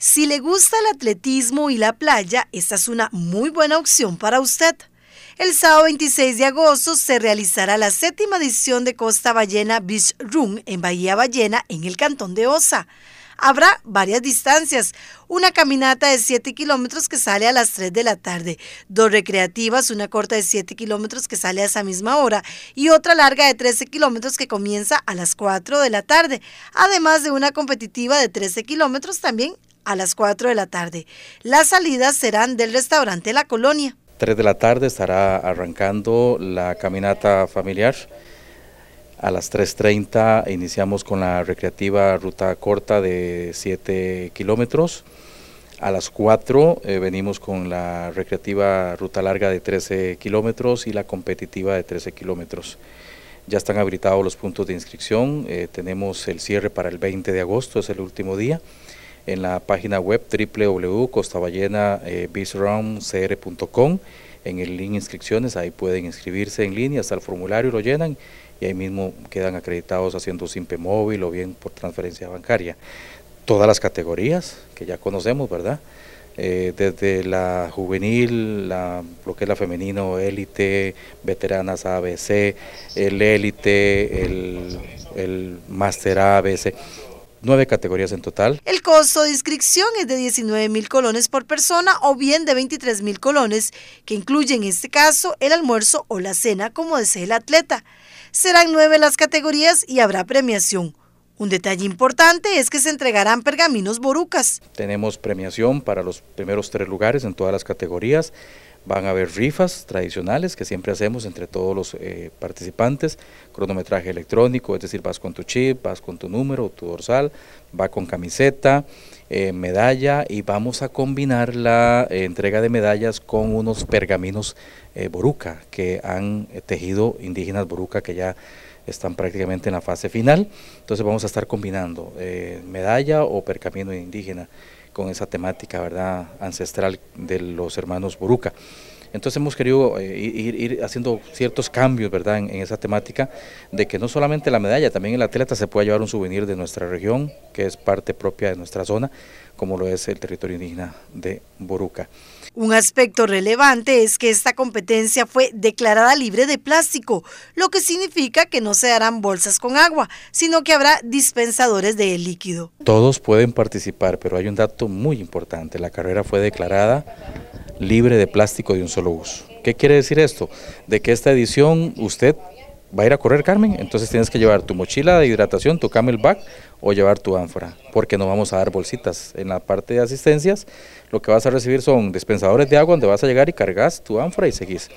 Si le gusta el atletismo y la playa, esta es una muy buena opción para usted. El sábado 26 de agosto se realizará la séptima edición de Costa Ballena Beach Room en Bahía Ballena, en el cantón de Osa. Habrá varias distancias, una caminata de 7 kilómetros que sale a las 3 de la tarde, dos recreativas, una corta de 7 kilómetros que sale a esa misma hora y otra larga de 13 kilómetros que comienza a las 4 de la tarde, además de una competitiva de 13 kilómetros también a las 4 de la tarde. Las salidas serán del restaurante La Colonia. 3 de la tarde estará arrancando la caminata familiar. A las 3.30 iniciamos con la recreativa ruta corta de 7 kilómetros. A las 4 eh, venimos con la recreativa ruta larga de 13 kilómetros y la competitiva de 13 kilómetros. Ya están habilitados los puntos de inscripción. Eh, tenemos el cierre para el 20 de agosto, es el último día en la página web www.costaballenabisroundcr.com eh, en el link inscripciones, ahí pueden inscribirse en línea hasta el formulario, lo llenan y ahí mismo quedan acreditados haciendo simple móvil o bien por transferencia bancaria. Todas las categorías que ya conocemos, ¿verdad? Eh, desde la juvenil, la, lo que es la femenino, élite, veteranas ABC, el élite, el, el máster ABC nueve categorías en total. El costo de inscripción es de 19 mil colones por persona o bien de 23 mil colones, que incluye en este caso el almuerzo o la cena como desee el atleta. Serán nueve las categorías y habrá premiación. Un detalle importante es que se entregarán pergaminos borucas. Tenemos premiación para los primeros tres lugares en todas las categorías. Van a haber rifas tradicionales que siempre hacemos entre todos los eh, participantes, cronometraje electrónico, es decir, vas con tu chip, vas con tu número, tu dorsal, va con camiseta, eh, medalla y vamos a combinar la eh, entrega de medallas con unos pergaminos eh, boruca que han tejido indígenas boruca que ya están prácticamente en la fase final. Entonces vamos a estar combinando medalla o pergamino indígena con esa temática ¿verdad? ancestral de los hermanos boruca. Entonces hemos querido eh, ir, haciendo ciertos cambios ¿verdad? En, esa temática de que no solamente la medalla, también el atleta se pueda llevar un souvenir de nuestra región, que es parte propia de nuestra zona, como lo es el territorio indígena de Boruca. Un aspecto relevante es que esta competencia fue declarada libre de plástico, lo que significa que no se harán bolsas con agua, sino que habrá dispensadores de líquido. Todos pueden participar, pero hay un dato muy importante. La carrera fue declarada libre de plástico de un solo uso. ¿Qué quiere decir esto? De que esta edición usted va a ir a correr, Carmen, entonces tienes que llevar tu mochila de hidratación, tu camelback o llevar tu ánfora, porque no vamos a dar bolsitas. En la parte de asistencias, lo que vas a recibir son dispensadores de agua donde vas a llegar y cargas tu ánfora y seguís.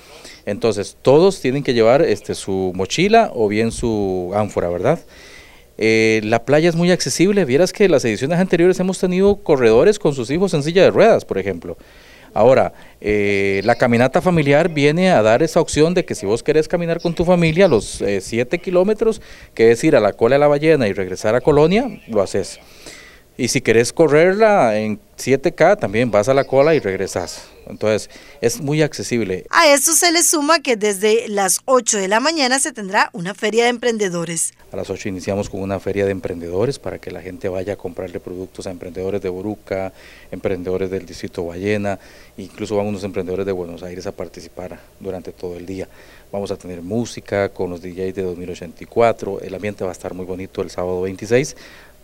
Entonces, todos tienen que llevar este, su mochila o bien su ánfora, ¿verdad? Eh, la playa es muy accesible. Vieras que en las ediciones anteriores hemos tenido corredores con sus hijos en silla de ruedas, por ejemplo. Ahora, eh, la caminata familiar viene a dar esa opción de que si vos querés caminar con tu familia los 7 eh, kilómetros, que es ir a la cola de la ballena y regresar a Colonia, lo haces. Y si querés correrla en 7K, también vas a la cola y regresas. Entonces, es muy accesible. A eso se le suma que desde las 8 de la mañana se tendrá una feria de emprendedores. A las 8 iniciamos con una feria de emprendedores para que la gente vaya a comprarle productos a emprendedores de Boruca, emprendedores del distrito Ballena, incluso van unos emprendedores de Buenos Aires a participar durante todo el día. Vamos a tener música con los DJs de 2084, el ambiente va a estar muy bonito el sábado 26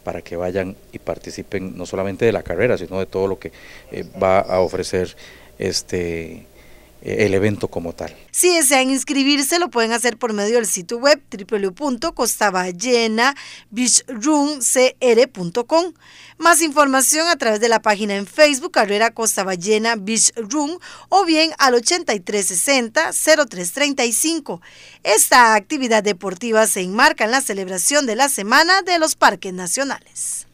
para que vayan y participen no solamente de la carrera, sino de todo lo que eh, va a ofrecer este eh, el evento como tal. Si desean inscribirse, lo pueden hacer por medio del sitio web www.costaballenabeachroomcr.com. Más información a través de la página en Facebook Carrera Costa Ballena Beach o bien al 8360-0335. Esta actividad deportiva se enmarca en la celebración de la Semana de los Parques Nacionales.